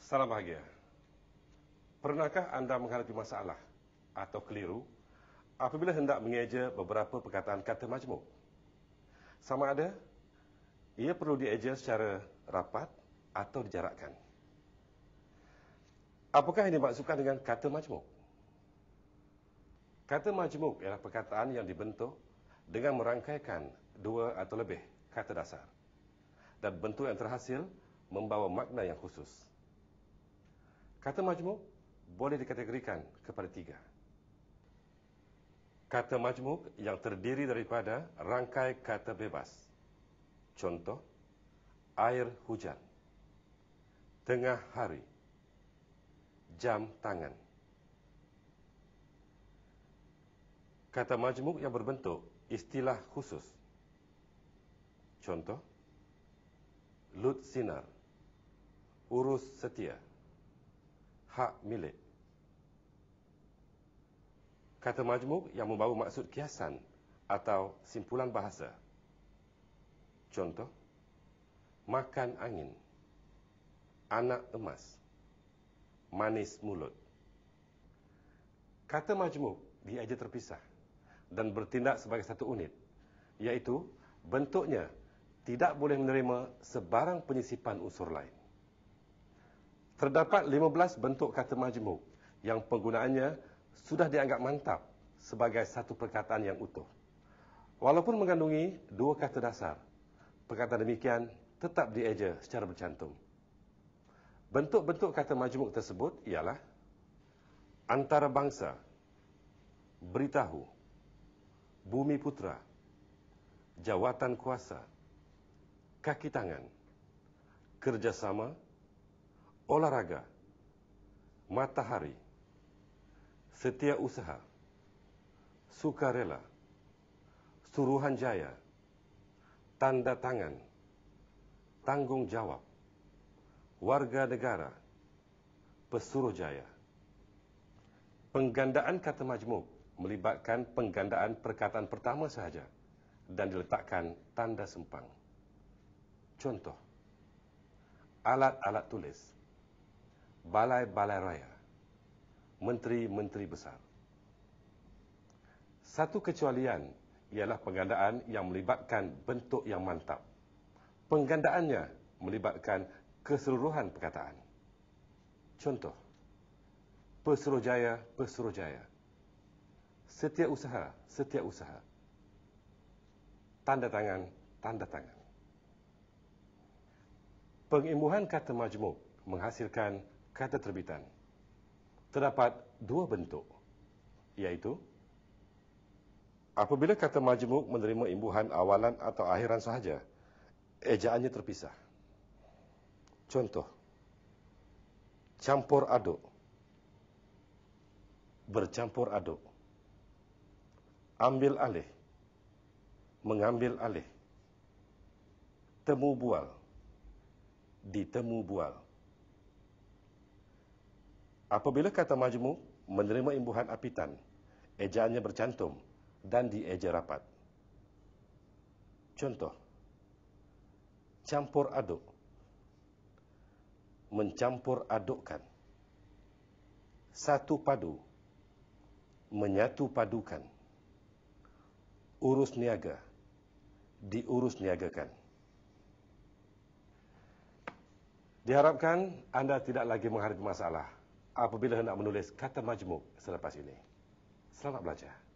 Salam bahagia. Pernahkah anda menghadapi masalah atau keliru apabila hendak mengeja beberapa perkataan kata majmuk? Sama ada ia perlu dieja secara rapat atau dijarakkan. Apakah yang dimaksudkan dengan kata majmuk? Kata majmuk ialah perkataan yang dibentuk dengan merangkaikan dua atau lebih kata dasar dan bentuk yang terhasil membawa makna yang khusus. Kata majmuk boleh dikategorikan kepada tiga. Kata majmuk yang terdiri daripada rangkai kata bebas. Contoh, air hujan, tengah hari, jam tangan. kata majmuk yang berbentuk istilah khusus. Contoh, lut sinar, urus setia, hak milik. Kata majmuk yang membawa maksud kiasan atau simpulan bahasa. Contoh, makan angin, anak emas, manis mulut. Kata majmuk diaja terpisah dan bertindak sebagai satu unit. Iaitu, bentuknya tidak boleh menerima sebarang penyisipan unsur lain. Terdapat 15 bentuk kata majmuk yang penggunaannya sudah dianggap mantap sebagai satu perkataan yang utuh. Walaupun mengandungi dua kata dasar, perkataan demikian tetap dieja secara bercantum. Bentuk-bentuk kata majmuk tersebut ialah antara bangsa, beritahu, bumi putra, jawatan kuasa, kaki tangan, kerjasama, olahraga, matahari, setia usaha, sukarela, suruhan jaya, tanda tangan, Tanggungjawab, warga negara, pesuruh jaya. Penggandaan kata majmuk melibatkan penggandaan perkataan pertama sahaja dan diletakkan tanda sempang. Contoh, alat-alat tulis, balai-balai raya, menteri-menteri besar. Satu kecualian ialah penggandaan yang melibatkan bentuk yang mantap. Penggandaannya melibatkan keseluruhan perkataan. Contoh, Pesuruhjaya, jaya, pesuruh jaya setiap usaha, setiap usaha. Tanda tangan, tanda tangan. Pengimbuhan kata majmuk menghasilkan kata terbitan. Terdapat dua bentuk, iaitu apabila kata majmuk menerima imbuhan awalan atau akhiran sahaja, ejaannya terpisah. Contoh, campur aduk, bercampur aduk ambil alih, mengambil alih, temu bual, ditemu bual. Apabila kata majmu menerima imbuhan apitan, ejaannya bercantum dan dieja rapat. Contoh, campur aduk, mencampur adukkan, satu padu, menyatu padukan urus niaga diurus niagakan. Diharapkan anda tidak lagi menghadapi masalah apabila hendak menulis kata majmuk selepas ini. Selamat belajar.